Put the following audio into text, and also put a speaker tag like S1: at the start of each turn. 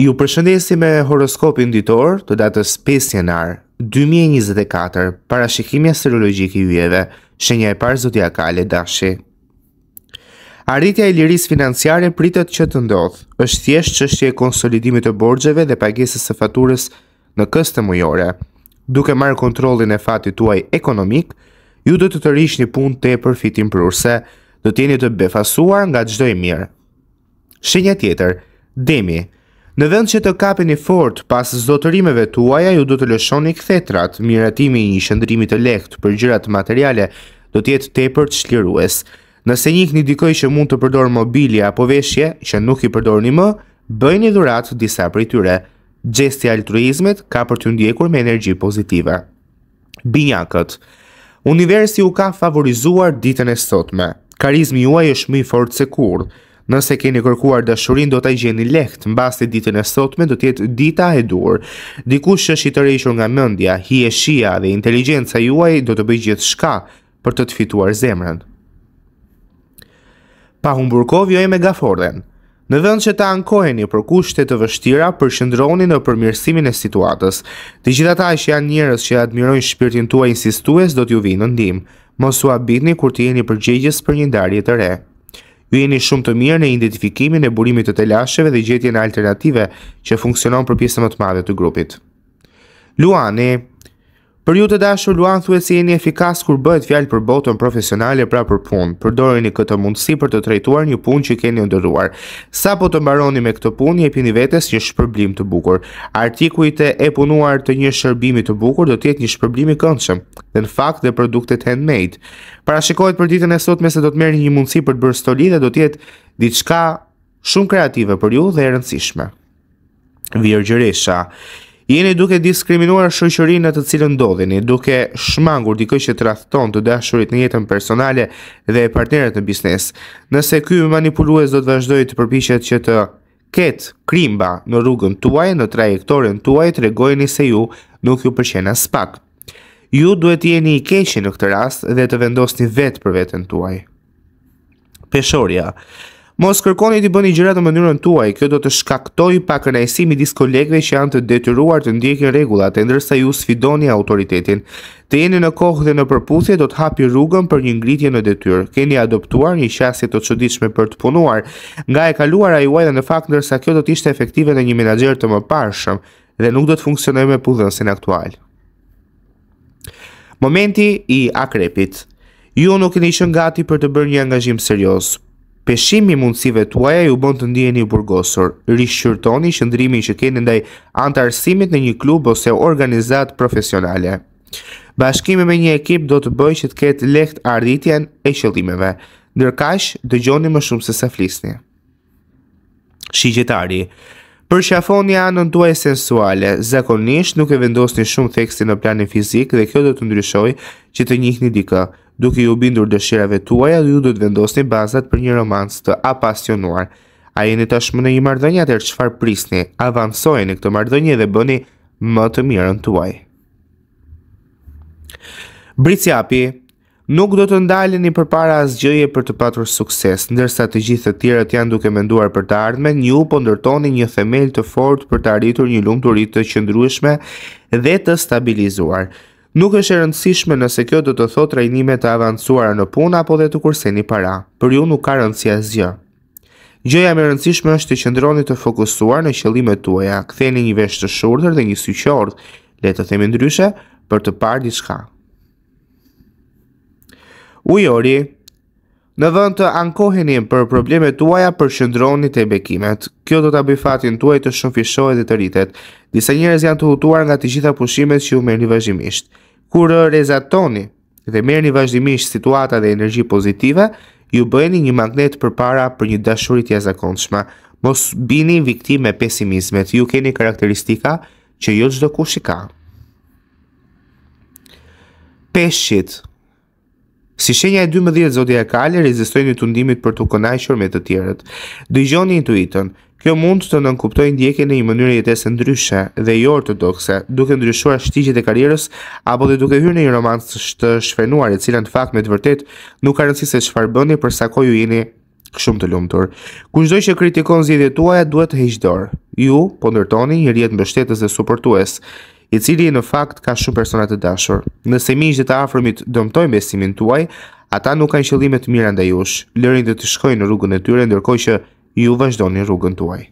S1: Ju përshëndesi me horoskopin ditor të datës 5 janar 2024 parashikimi astrologjik i ujeve, shenja e parë zodiakale dashi. Arritja e lirisë financiare pritet që të ndodh. Është thjesht çështje e konsolidimit të borxheve dhe pagesës së faturës në këste mujore. Duke marë kontrollin e fatit tuaj ekonomik, ju do të të rish një punë të e përfitim përurse, do tjeni të befasuar nga gjdoj mirë. Shenja tjetër, demi, demi, Në vend që të kapi një fort, pas zotërimeve të uaja ju do të lëshoni këthetrat, miratimi i një shëndrimit të lehtë për gjërat materiale do të te për të shlirues. Nëse njihni një dikoj që mund të përdor mobilja apo veshje, që nuk i përdor një më, bëj një dhurat disa për i tyre. Gjesti altruizmet ka për të ndjekur me energji pozitive. Binyakët Universi u ka favorizuar ditën e sotme. Karizmi uaj është më i fort se kurë. Nëse keni kërkuar dashurinë do ta gjeni lehtë. Mbas të ditën e sotme do të jetë dita e dur. Dikush që është i tërhequr nga mendja, hi e shia dhe inteligjenca juaj do të gjithë gjithçka për të të fituar zemrën. Pa humbur jo vjoj me gaforden. Në vend që të ankoheni për kushte të vështira, përqendroni në përmirësimin e situatës. Të gjithat që janë njerëz që admirojnë shpirtin tuaj insistues do t'ju vinë në ndihmë. Mos u kur të jeni përgjegjës për një darje të re. Ju jeni shumë të mirë në identifikimin e burimit të telasheve dhe gjetjen e alternative që funksionon për pjesën më të madhe të grupit. Luani Për ju të dashur Luan thuhet se jeni efikas kur bëhet fjalë për botën profesionale pra për punë. Përdorini këtë mundësi për të trajtuar një punë që keni ndërruar. Sapo të mbaroni me këtë punë, jepini vetes një shpërblim të bukur. Artikujt e punuar të një shërbimi të bukur do të jetë një shpërblim i këndshëm. Dhe në fakt dhe produktet handmade. Parashikohet për ditën e sotme se do të merrni një mundësi për të bërë stoli dhe do të jetë diçka shumë kreative për ju dhe e rëndësishme. Virgjëresha. Jeni duke diskriminuar shoqërinë të cilën ndodheni, duke shmangur dikë që tradhton të dashurit në jetën personale dhe e partnerët në biznes. Nëse ky manipulues do të vazhdojë të përpiqet që të ketë krimba në rrugën tuaj, në trajektorin tuaj, tregojeni se ju nuk ju pëlqen as pak. Ju duhet të jeni i keqë në këtë rast dhe të vendosni vetë për veten tuaj. Peshoria. Mos kërkoni të bëni gjërat në mënyrën tuaj, kjo do të shkaktojë pa kënaqësi midis kolegëve që janë të detyruar të ndjekin rregullat, e ndërsa ju sfidoni autoritetin. Të jeni në kohë dhe në përputhje do të hapi rrugën për një ngritje në detyrë. Keni adoptuar një qasje të çuditshme për të punuar, nga e kaluara juaj dhe në fakt ndërsa kjo do të ishte efektive në një menaxher të parshëm, dhe nuk do të funksionojë me pudhësin aktual. Momenti i akrepit. Ju nuk keni qenë gati për të bërë një angazhim serioz. Peshimi mundësive tuaja ju bënd të ndjeni i burgosur, rishqyrtoni shëndrimi që keni ndaj antarësimit në një klub ose organizat profesionale. Bashkime me një ekip do të bëj që të ketë leht arditjen e qëllimeve, nërkash dëgjoni më shumë se sa flisni. Shigjetari Për shafoni anën duaj sensuale, zakonisht nuk e vendosni shumë theksti në planin fizik dhe kjo do të ndryshoj që të njihni dikë duke ju bindur dëshirave tuaja dhe ju do të vendosni bazat për një romans të apasionuar. A jeni tashmë në një marrëdhënie atë rëqfar prisni? Avancojeni këtë marrëdhënie dhe bëni më të mirën tuaj. Brici api, nuk do të ndaleni për para asgjëje për të patur sukses, ndërsa të gjithë të të janë duke menduar për të ardhme, një po ndërtoni një themel të fort për të arritur një lumë të rritë të qëndrueshme dhe të stabilizuar. Nuk është e rëndësishme nëse kjo do të thot trajnime të avancuara në punë apo dhe të kurseni para. Për ju nuk ka rëndësi asgjë. Gjëja më e rëndësishme është të qëndroni të fokusuar në qëllimet tuaja. Ktheni një vesh të shurtër dhe një sy qort, le të themi ndryshe, për të parë diçka. Ujori Në vend të ankoheni për problemet tuaja, përqendroni te bekimet. Kjo do ta bëj fatin tuaj të shumë fishohet dhe të rritet. Disa njerëz janë të hutuar nga të gjitha pushimet që u merrni vazhdimisht. Kur rezatoni dhe merë një vazhdimisht situata dhe energji pozitive, ju bëjni një magnet për para për një dashurit jazakonshma. Mos bini viktime pesimizmet, ju keni karakteristika që ju jo gjdo kush i ka. Peshqit Si shenja e 12 zodiakale, rezistojnë të ndimit për të konajshur me të tjerët. Dëgjoni intuitën, Kjo mund të nënkuptoj ndjekje në një mënyrë jetese ndryshe dhe jo ortodokse, duke ndryshuar shtigjet e karierës apo dhe duke hyrë në një romans të shfenuar e cilën në fakt me të vërtet nuk ka rëndësi se çfarë bëni për sa kohë ju jeni shumë të lumtur. Kushdo që kritikon zgjedhjet tuaja duhet të heqë dorë. Ju po ndërtoni një rjet mbështetës dhe suportues, i cili në fakt ka shumë persona të dashur. Nëse miqtë të afërmit dëmtojnë besimin tuaj, ata nuk kanë qëllime të mira ndaj jush. Lërin të të shkojnë në rrugën e tyre ndërkohë që e o Vasdonia Rugantuai.